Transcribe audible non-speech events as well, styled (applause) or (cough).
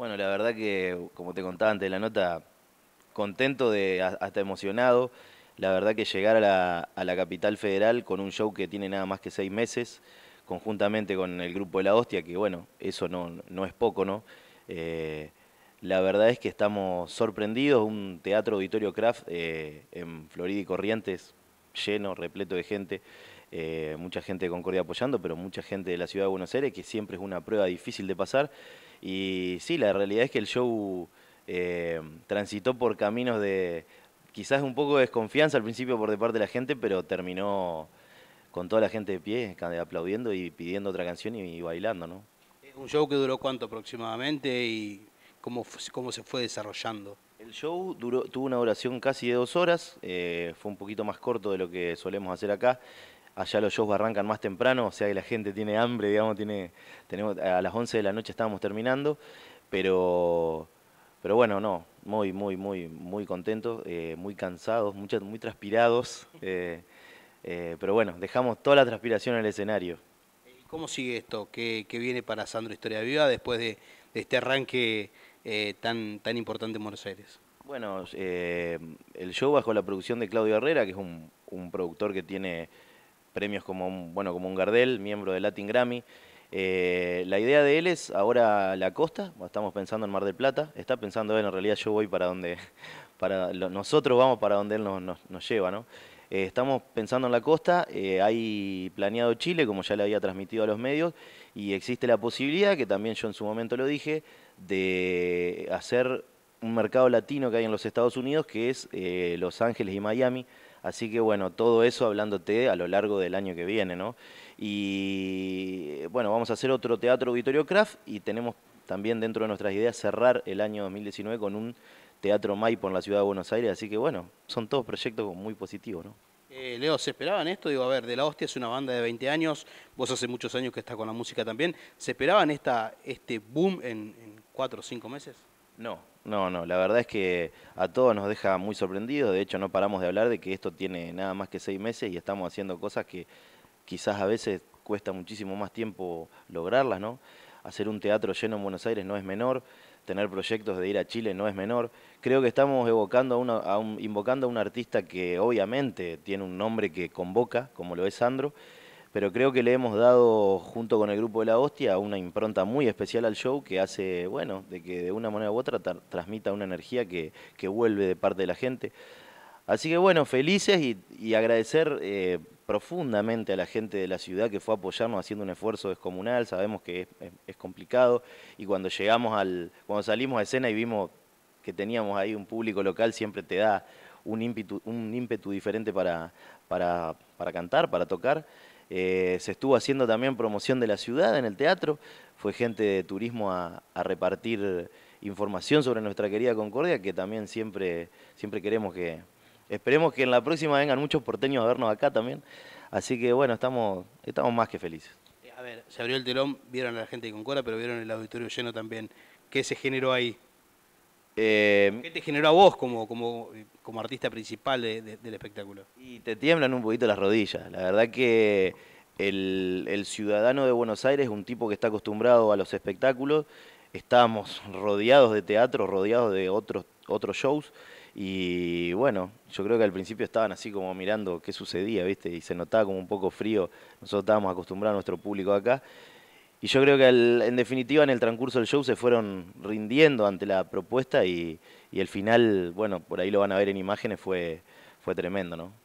Bueno, la verdad que, como te contaba antes de la nota, contento, de, hasta emocionado. La verdad que llegar a la, capital federal con un show que tiene nada más que seis meses, conjuntamente con el grupo de la hostia, que bueno, eso no, no es poco, ¿no? Eh, la verdad es que estamos sorprendidos, un teatro auditorio craft eh, en Florida y Corrientes lleno, repleto de gente, eh, mucha gente de Concordia apoyando, pero mucha gente de la ciudad de Buenos Aires, que siempre es una prueba difícil de pasar. Y sí, la realidad es que el show eh, transitó por caminos de quizás un poco de desconfianza al principio por parte de la gente, pero terminó con toda la gente de pie, aplaudiendo y pidiendo otra canción y, bailando, ¿no? Un show que duró cuánto aproximadamente y cómo, cómo se fue desarrollando. El show tuvo una duración casi de dos horas, eh, fue un poquito más corto de lo que solemos hacer acá. Allá los shows arrancan más temprano, o sea que la gente tiene hambre, digamos, tiene, tenemos, a las 11 de la noche estábamos terminando, pero, pero bueno, no, muy, muy, muy, muy contentos, eh, muy cansados, muy transpirados, (laughs) eh, pero bueno, dejamos toda la transpiración en el escenario. ¿Cómo sigue esto? ¿Qué, viene para Sandro Historia Viva después de, de este arranque? Eh, tan, tan importante en Buenos Aires? Bueno, eh, el show bajo la producción de Claudio Herrera, que es un, productor que tiene premios como un, bueno, como un Gardel, miembro de Latin Grammy. Eh, la idea de él es ahora la costa, estamos pensando en Mar del Plata, está pensando en en realidad yo voy para donde, (laughs) para nosotros vamos para donde él nos, nos lleva, ¿no? Eh, estamos pensando en la costa, eh, hay planeado Chile, como ya le había transmitido a los medios, y existe la posibilidad, que también yo en su momento lo dije, de hacer un mercado latino que hay en los Estados Unidos, que es eh, Los Ángeles y Miami. Así que bueno, todo eso hablándote a lo largo del año que viene, ¿no? Y bueno, vamos a hacer otro teatro Auditorio Craft y tenemos también dentro de nuestras ideas cerrar el año 2019 con un Teatro Maipo en la ciudad de Buenos Aires, así que bueno, son todos proyectos muy positivos, ¿no? Eh, Leo, ¿se esperaban esto? Digo, a ver, De La Hostia es una banda de 20 años, vos hace muchos años que estás con la música también, ¿se esperaban esta, este boom en, en 4 o 5 meses? No, no, no, la verdad es que a todos nos deja muy sorprendidos, de hecho no paramos de hablar de que esto tiene nada más que 6 meses y estamos haciendo cosas que quizás a veces cuesta muchísimo más tiempo lograrlas, ¿no? hacer un teatro lleno en Buenos Aires no es menor, tener proyectos de ir a Chile no es menor. Creo que estamos evocando a invocando a un artista que obviamente tiene un nombre que convoca, como lo es Sandro, pero creo que le hemos dado, junto con el grupo de La Hostia, una impronta muy especial al show que hace, bueno, de que de una manera u otra transmita una energía que, que vuelve de parte de la gente. Así que bueno, felices y, agradecer eh, profundamente a la gente de la ciudad que fue a apoyarnos haciendo un esfuerzo descomunal. Sabemos que es, complicado y cuando llegamos al, cuando salimos a escena y vimos que teníamos ahí un público local, siempre te da un ímpetu, un ímpetu diferente para, para, cantar, para tocar. Eh, se estuvo haciendo también promoción de la ciudad en el teatro. Fue gente de turismo a, a repartir información sobre nuestra querida Concordia, que también siempre, siempre queremos que, Esperemos que en la próxima vengan muchos porteños a vernos acá también. Así que bueno, estamos, estamos más que felices. Eh, a ver, se abrió el telón, vieron a la gente de Concora, pero vieron el auditorio lleno también. ¿Qué se generó ahí? Eh, ¿Qué te generó a vos como, como, como artista principal del espectáculo? Y te tiemblan un poquito las rodillas. La verdad que el, ciudadano de Buenos Aires es un tipo que está acostumbrado a los espectáculos. Estábamos rodeados de teatro, rodeados de otros, otros shows. Y bueno, yo creo que al principio estaban así como mirando qué sucedía, ¿viste? Y se notaba como un poco frío. Nosotros estábamos acostumbrados a nuestro público acá. Y yo creo que en definitiva en el transcurso del show se fueron rindiendo ante la propuesta y, y el final, bueno, por ahí lo van a ver en imágenes, fue, fue tremendo, ¿no?